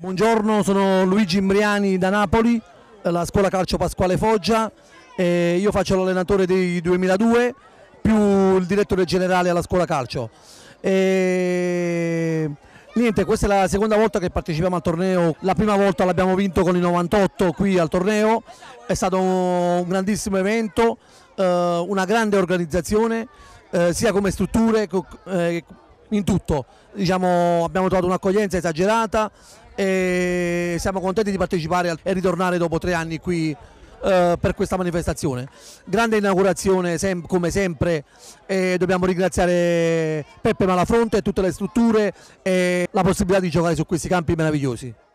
Buongiorno, sono Luigi Imbriani da Napoli, la scuola calcio Pasquale Foggia, io faccio l'allenatore dei 2002 più il direttore generale alla scuola calcio. E... Niente, questa è la seconda volta che partecipiamo al torneo, la prima volta l'abbiamo vinto con il 98 qui al torneo, è stato un grandissimo evento, eh, una grande organizzazione eh, sia come strutture eh, in tutto. Diciamo, abbiamo trovato un'accoglienza esagerata e siamo contenti di partecipare e ritornare dopo tre anni qui eh, per questa manifestazione. Grande inaugurazione come sempre e dobbiamo ringraziare Peppe Malafronte e tutte le strutture e la possibilità di giocare su questi campi meravigliosi.